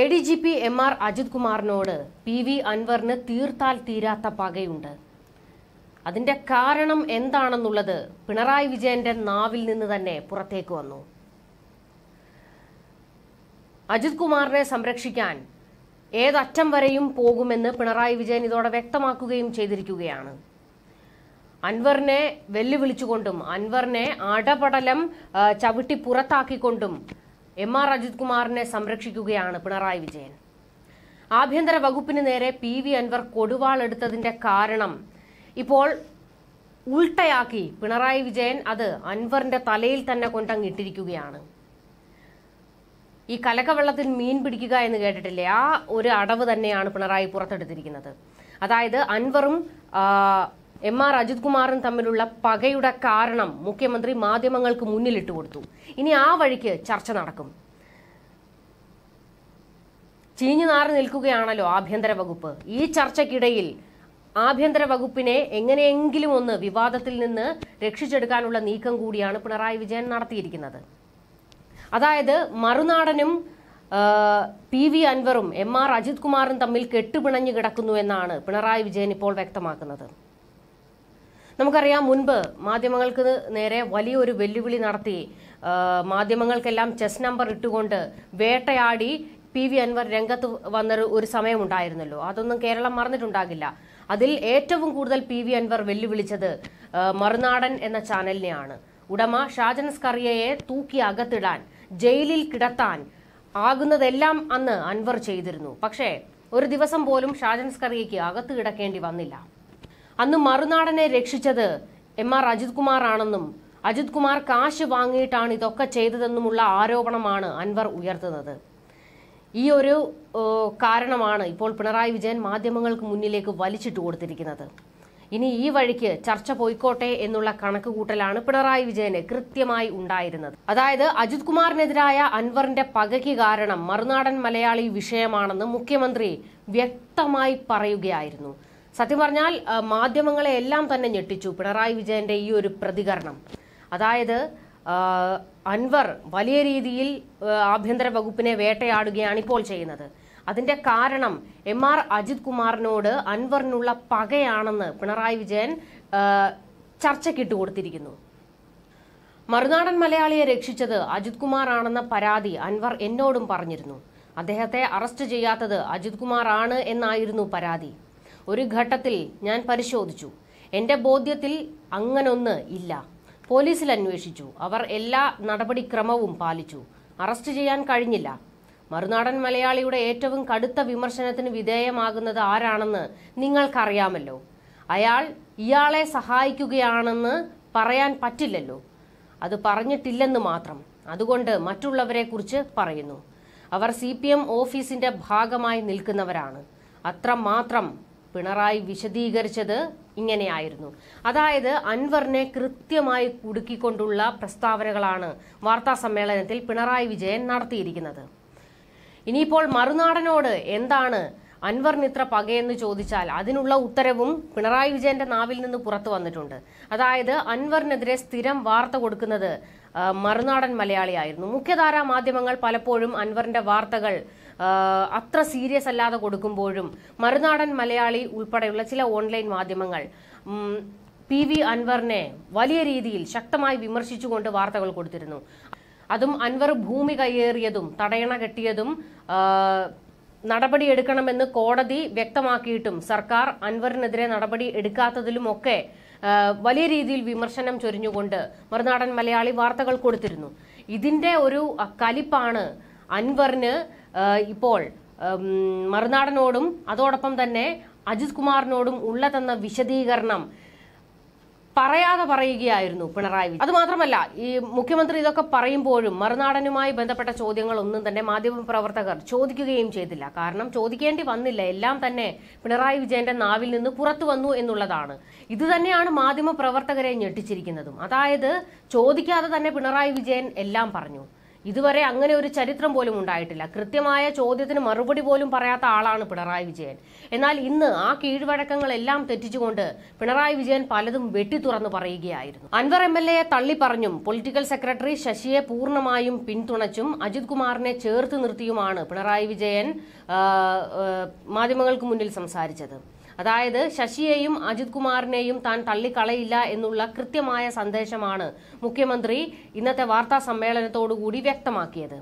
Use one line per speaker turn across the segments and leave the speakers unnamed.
A D G P M R Ajith കുമാറിനോട് P V അൻവറിന് തീർത്താൽ തീരാത്ത പകയുണ്ട് അതിന്റെ കാരണം എന്താണെന്നുള്ളത് പിണറായി വിജയന്റെ നാവിൽ നിന്ന് തന്നെ പുറത്തേക്ക് വന്നു അജിത് കുമാറിനെ സംരക്ഷിക്കാൻ ഏതറ്റം വരെയും പോകുമെന്ന് പിണറായി വിജയൻ ഇതോടെ വ്യക്തമാക്കുകയും ചെയ്തിരിക്കുകയാണ് അൻവറിനെ വെല്ലുവിളിച്ചുകൊണ്ടും അൻവറിനെ അടപടലം ചവിട്ടി പുറത്താക്കിക്കൊണ്ടും എം ആർ അജിത് കുമാറിനെ സംരക്ഷിക്കുകയാണ് പിണറായി വിജയൻ ആഭ്യന്തര വകുപ്പിന് നേരെ പി വി അൻവർ കൊടുവാളെടുത്തതിന്റെ കാരണം ഇപ്പോൾ ഉൾട്ടയാക്കി പിണറായി വിജയൻ അത് അൻവറിന്റെ തലയിൽ തന്നെ കൊണ്ടങ്ങിട്ടിരിക്കുകയാണ് ഈ കലക്കവെള്ളത്തിൽ മീൻ പിടിക്കുക എന്ന് കേട്ടിട്ടില്ലേ ആ ഒരു അടവ് തന്നെയാണ് പിണറായി പുറത്തെടുത്തിരിക്കുന്നത് അതായത് അൻവറും എം ആർ അജിത് കുമാറും തമ്മിലുള്ള പകയുടെ കാരണം മുഖ്യമന്ത്രി മാധ്യമങ്ങൾക്ക് മുന്നിലിട്ട് കൊടുത്തു ഇനി ആ വഴിക്ക് ചർച്ച നടക്കും ചീഞ്ഞു നാറി നിൽക്കുകയാണല്ലോ ആഭ്യന്തര വകുപ്പ് ഈ ചർച്ചയ്ക്കിടയിൽ ആഭ്യന്തര വകുപ്പിനെ എങ്ങനെയെങ്കിലും ഒന്ന് വിവാദത്തിൽ നിന്ന് രക്ഷിച്ചെടുക്കാനുള്ള നീക്കം കൂടിയാണ് പിണറായി വിജയൻ നടത്തിയിരിക്കുന്നത് അതായത് മറുനാടനും പി വി അൻവറും എം ആർ അജിത് കുമാറും തമ്മിൽ കെട്ടുപിണഞ്ഞു കിടക്കുന്നു എന്നാണ് പിണറായി വിജയൻ ഇപ്പോൾ വ്യക്തമാക്കുന്നത് നമുക്കറിയാം മുൻപ് മാധ്യമങ്ങൾക്ക് നേരെ വലിയൊരു വെല്ലുവിളി നടത്തി മാധ്യമങ്ങൾക്കെല്ലാം ചെസ് നമ്പർ ഇട്ടുകൊണ്ട് വേട്ടയാടി പി വി അൻവർ രംഗത്ത് വന്നൊരു ഒരു സമയമുണ്ടായിരുന്നല്ലോ അതൊന്നും കേരളം മറന്നിട്ടുണ്ടാകില്ല അതിൽ ഏറ്റവും കൂടുതൽ പി വി അൻവർ വെല്ലുവിളിച്ചത് മറുനാടൻ എന്ന ചാനലിനെയാണ് ഉടമ ഷാജൻ സ്കറിയയെ തൂക്കി അകത്തിടാൻ ജയിലിൽ കിടത്താൻ ആകുന്നതെല്ലാം അന്ന് അൻവർ ചെയ്തിരുന്നു പക്ഷേ ഒരു ദിവസം പോലും ഷാജൻ സ്കറിയയ്ക്ക് അകത്ത് കിടക്കേണ്ടി വന്നില്ല അന്ന് മറുനാടനെ രക്ഷിച്ചത് എം ആർ അജിത് ആണെന്നും അജിത് കുമാർ കാശ് വാങ്ങിയിട്ടാണ് ഇതൊക്കെ ചെയ്തതെന്നുമുള്ള ആരോപണമാണ് അൻവർ ഉയർത്തുന്നത് ഈ ഒരു കാരണമാണ് ഇപ്പോൾ പിണറായി വിജയൻ മാധ്യമങ്ങൾക്ക് മുന്നിലേക്ക് വലിച്ചിട്ട് കൊടുത്തിരിക്കുന്നത് ഇനി ഈ വഴിക്ക് ചർച്ച പോയിക്കോട്ടെ എന്നുള്ള കണക്കുകൂട്ടലാണ് പിണറായി വിജയന് കൃത്യമായി ഉണ്ടായിരുന്നത് അതായത് അജിത് കുമാറിനെതിരായ അൻവറിന്റെ പകയ്ക്ക് കാരണം മറുനാടൻ മലയാളി വിഷയമാണെന്ന് മുഖ്യമന്ത്രി വ്യക്തമായി പറയുകയായിരുന്നു സത്യം പറഞ്ഞാൽ മാധ്യമങ്ങളെ എല്ലാം തന്നെ ഞെട്ടിച്ചു പിണറായി വിജയന്റെ ഈ ഒരു പ്രതികരണം അതായത് അൻവർ വലിയ രീതിയിൽ ആഭ്യന്തര വകുപ്പിനെ വേട്ടയാടുകയാണ് ഇപ്പോൾ ചെയ്യുന്നത് അതിന്റെ കാരണം എം ആർ അജിത് കുമാറിനോട് അൻവറിനുള്ള പകയാണെന്ന് പിണറായി വിജയൻ ചർച്ചയ്ക്കിട്ട് കൊടുത്തിരിക്കുന്നു മറുനാടൻ മലയാളിയെ രക്ഷിച്ചത് അജിത് ആണെന്ന പരാതി അൻവർ എന്നോടും പറഞ്ഞിരുന്നു അദ്ദേഹത്തെ അറസ്റ്റ് ചെയ്യാത്തത് അജിത് ആണ് എന്നായിരുന്നു പരാതി ഒരു ഘട്ടത്തിൽ ഞാൻ പരിശോധിച്ചു എൻ്റെ ബോധ്യത്തിൽ അങ്ങനൊന്ന് ഇല്ല പോലീസിൽ അന്വേഷിച്ചു അവർ എല്ലാ നടപടിക്രമവും പാലിച്ചു അറസ്റ്റ് ചെയ്യാൻ കഴിഞ്ഞില്ല മറുനാടൻ മലയാളിയുടെ ഏറ്റവും കടുത്ത വിമർശനത്തിന് വിധേയമാകുന്നത് ആരാണെന്ന് നിങ്ങൾക്കറിയാമല്ലോ അയാൾ ഇയാളെ സഹായിക്കുകയാണെന്ന് പറയാൻ പറ്റില്ലല്ലോ അത് പറഞ്ഞിട്ടില്ലെന്ന് മാത്രം അതുകൊണ്ട് മറ്റുള്ളവരെക്കുറിച്ച് പറയുന്നു അവർ സി പി എം ഓഫീസിന്റെ ഭാഗമായി നിൽക്കുന്നവരാണ് അത്രമാത്രം പിണറായി വിശദീകരിച്ചത് ഇങ്ങനെയായിരുന്നു അതായത് അൻവറിനെ കൃത്യമായി കുടുക്കിക്കൊണ്ടുള്ള പ്രസ്താവനകളാണ് വാർത്താ സമ്മേളനത്തിൽ പിണറായി വിജയൻ നടത്തിയിരിക്കുന്നത് ഇനിയിപ്പോൾ മറുനാടനോട് എന്താണ് അൻവറിന് ഇത്ര പകയെന്ന് ചോദിച്ചാൽ അതിനുള്ള ഉത്തരവും പിണറായി വിജയന്റെ നാവിൽ നിന്ന് പുറത്തു വന്നിട്ടുണ്ട് അതായത് അൻവറിനെതിരെ സ്ഥിരം വാർത്ത കൊടുക്കുന്നത് മറുനാടൻ മലയാളിയായിരുന്നു മുഖ്യധാരാ മാധ്യമങ്ങൾ പലപ്പോഴും അൻവറിന്റെ വാർത്തകൾ അത്ര സീരിയസ് അല്ലാതെ കൊടുക്കുമ്പോഴും മറുനാടൻ മലയാളി ഉൾപ്പെടെയുള്ള ചില ഓൺലൈൻ മാധ്യമങ്ങൾ പി വി അൻവറിനെ വലിയ രീതിയിൽ ശക്തമായി വിമർശിച്ചുകൊണ്ട് വാർത്തകൾ കൊടുത്തിരുന്നു അതും അൻവർ ഭൂമി കയ്യേറിയതും തടയണ കെട്ടിയതും നടപടി എടുക്കണമെന്ന് കോടതി വ്യക്തമാക്കിയിട്ടും സർക്കാർ അൻവറിനെതിരെ നടപടി എടുക്കാത്തതിലുമൊക്കെ വലിയ രീതിയിൽ വിമർശനം ചൊരിഞ്ഞുകൊണ്ട് മറുനാടൻ മലയാളി വാർത്തകൾ കൊടുത്തിരുന്നു ഇതിന്റെ ഒരു കലിപ്പാണ് അൻവറിന് ഇപ്പോൾ മറുനാടനോടും അതോടൊപ്പം തന്നെ അജിത് കുമാറിനോടും ഉള്ള തന്ന വിശദീകരണം പറയാതെ പറയുകയായിരുന്നു പിണറായി അത് മാത്രമല്ല ഈ മുഖ്യമന്ത്രി ഇതൊക്കെ പറയുമ്പോഴും മറുനാടനുമായി ബന്ധപ്പെട്ട ചോദ്യങ്ങൾ ഒന്നും തന്നെ മാധ്യമ പ്രവർത്തകർ ചോദിക്കുകയും ചെയ്തില്ല കാരണം ചോദിക്കേണ്ടി വന്നില്ല എല്ലാം തന്നെ പിണറായി വിജയന്റെ നാവിൽ നിന്ന് പുറത്തു വന്നു എന്നുള്ളതാണ് ഇത് തന്നെയാണ് മാധ്യമ പ്രവർത്തകരെ ഞെട്ടിച്ചിരിക്കുന്നതും അതായത് ചോദിക്കാതെ തന്നെ പിണറായി വിജയൻ എല്ലാം പറഞ്ഞു ഇതുവരെ അങ്ങനെ ഒരു ചരിത്രം പോലും ഉണ്ടായിട്ടില്ല കൃത്യമായ ചോദ്യത്തിന് മറുപടി പോലും പറയാത്ത ആളാണ് പിണറായി വിജയൻ എന്നാൽ ഇന്ന് ആ കീഴ്വഴക്കങ്ങളെല്ലാം തെറ്റിച്ചുകൊണ്ട് പിണറായി വിജയൻ പലതും വെട്ടി തുറന്ന് പറയുകയായിരുന്നു അൻവർ എം എൽ എയെ പറഞ്ഞും പൊളിറ്റിക്കൽ സെക്രട്ടറി ശശിയെ പൂർണ്ണമായും പിന്തുണച്ചും അജിത് കുമാറിനെ ചേർത്ത് നിർത്തിയുമാണ് പിണറായി വിജയൻ മാധ്യമങ്ങൾക്ക് മുന്നിൽ സംസാരിച്ചത് അതായത് ശശിയെയും അജിത് കുമാറിനെയും താൻ തള്ളിക്കളയില്ല എന്നുള്ള കൃത്യമായ സന്ദേശമാണ് മുഖ്യമന്ത്രി ഇന്നത്തെ വാർത്താ സമ്മേളനത്തോടുകൂടി വ്യക്തമാക്കിയത്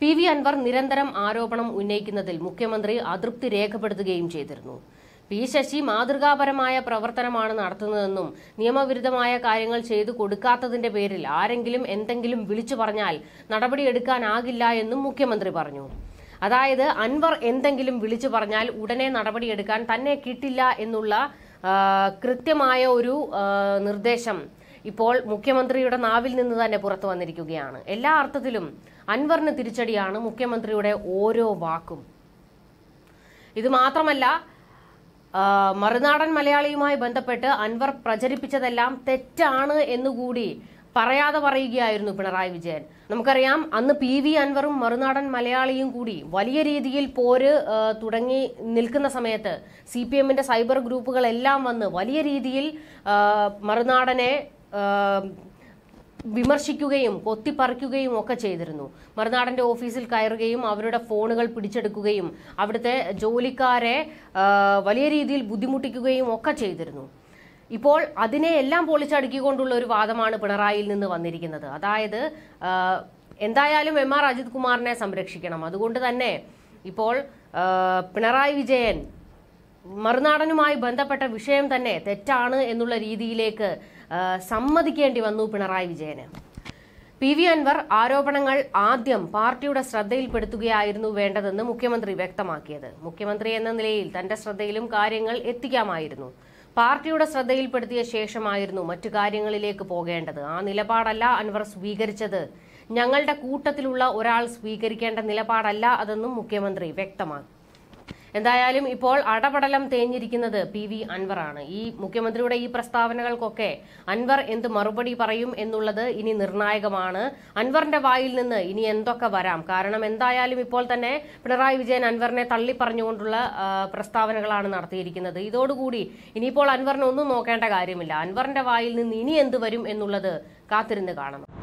പി വി അൻവർ നിരന്തരം ആരോപണം ഉന്നയിക്കുന്നതിൽ മുഖ്യമന്ത്രി അതൃപ്തി രേഖപ്പെടുത്തുകയും ചെയ്തിരുന്നു പി ശശി മാതൃകാപരമായ പ്രവർത്തനമാണ് നടത്തുന്നതെന്നും നിയമവിരുദ്ധമായ കാര്യങ്ങൾ ചെയ്തു കൊടുക്കാത്തതിന്റെ പേരിൽ ആരെങ്കിലും എന്തെങ്കിലും വിളിച്ചു പറഞ്ഞാൽ നടപടിയെടുക്കാനാകില്ല എന്നും മുഖ്യമന്ത്രി പറഞ്ഞു അതായത് അൻവർ എന്തെങ്കിലും വിളിച്ചു പറഞ്ഞാൽ ഉടനെ നടപടിയെടുക്കാൻ തന്നെ കിട്ടില്ല എന്നുള്ള കൃത്യമായ ഒരു നിർദ്ദേശം ഇപ്പോൾ മുഖ്യമന്ത്രിയുടെ നാവിൽ നിന്ന് തന്നെ പുറത്തു വന്നിരിക്കുകയാണ് എല്ലാ അർത്ഥത്തിലും അൻവറിന് തിരിച്ചടിയാണ് മുഖ്യമന്ത്രിയുടെ ഓരോ വാക്കും ഇത് മാത്രമല്ല മറുനാടൻ മലയാളിയുമായി ബന്ധപ്പെട്ട് അൻവർ പ്രചരിപ്പിച്ചതെല്ലാം തെറ്റാണ് എന്നുകൂടി പറയാതെ പറയുകയായിരുന്നു പിണറായി വിജയൻ നമുക്കറിയാം അന്ന് പി വി അൻവറും മറുനാടൻ മലയാളിയും കൂടി വലിയ രീതിയിൽ പോര് തുടങ്ങി നിൽക്കുന്ന സമയത്ത് സി പി എമ്മിന്റെ സൈബർ ഗ്രൂപ്പുകളെല്ലാം വന്ന് വലിയ രീതിയിൽ മറുനാടനെ വിമർശിക്കുകയും കൊത്തിപ്പറിക്കുകയും ഒക്കെ ചെയ്തിരുന്നു മറുനാടന്റെ ഓഫീസിൽ കയറുകയും അവരുടെ ഫോണുകൾ പിടിച്ചെടുക്കുകയും അവിടുത്തെ ജോലിക്കാരെ വലിയ രീതിയിൽ ബുദ്ധിമുട്ടിക്കുകയും ഒക്കെ ചെയ്തിരുന്നു ഇപ്പോൾ അതിനെ എല്ലാം പൊളിച്ചടുക്കിക്കൊണ്ടുള്ള ഒരു വാദമാണ് പിണറായിയിൽ നിന്ന് വന്നിരിക്കുന്നത് അതായത് എന്തായാലും എം ആർ അജിത് കുമാറിനെ സംരക്ഷിക്കണം അതുകൊണ്ട് തന്നെ ഇപ്പോൾ പിണറായി വിജയൻ മറുനാടനുമായി ബന്ധപ്പെട്ട വിഷയം തന്നെ തെറ്റാണ് എന്നുള്ള രീതിയിലേക്ക് സമ്മതിക്കേണ്ടി വന്നു പിണറായി വിജയന് പി വി അൻവർ ആരോപണങ്ങൾ ആദ്യം പാർട്ടിയുടെ ശ്രദ്ധയിൽപ്പെടുത്തുകയായിരുന്നു വേണ്ടതെന്ന് മുഖ്യമന്ത്രി വ്യക്തമാക്കിയത് മുഖ്യമന്ത്രി എന്ന നിലയിൽ തന്റെ ശ്രദ്ധയിലും കാര്യങ്ങൾ എത്തിക്കാമായിരുന്നു പാർട്ടിയുടെ ശ്രദ്ധയിൽപ്പെടുത്തിയ ശേഷമായിരുന്നു മറ്റു കാര്യങ്ങളിലേക്ക് പോകേണ്ടത് ആ നിലപാടല്ല അൻവർ സ്വീകരിച്ചത് ഞങ്ങളുടെ കൂട്ടത്തിലുള്ള ഒരാൾ സ്വീകരിക്കേണ്ട നിലപാടല്ല അതെന്നും മുഖ്യമന്ത്രി വ്യക്തമാക്കി എന്തായാലും ഇപ്പോൾ അടപടലം തേഞ്ഞിരിക്കുന്നത് പി വി അൻവറാണ് ഈ മുഖ്യമന്ത്രിയുടെ ഈ പ്രസ്താവനകൾക്കൊക്കെ അൻവർ എന്ത് മറുപടി പറയും എന്നുള്ളത് ഇനി നിർണായകമാണ് അൻവറിന്റെ വായിൽ നിന്ന് ഇനി എന്തൊക്കെ വരാം കാരണം എന്തായാലും ഇപ്പോൾ തന്നെ പിണറായി വിജയൻ അൻവറിനെ തള്ളി പ്രസ്താവനകളാണ് നടത്തിയിരിക്കുന്നത് ഇതോടുകൂടി ഇനിയിപ്പോൾ അൻവറിനൊന്നും നോക്കേണ്ട കാര്യമില്ല അൻവറിന്റെ വായിൽ നിന്ന് ഇനി എന്ത് വരും എന്നുള്ളത് കാത്തിരുന്ന് കാണണം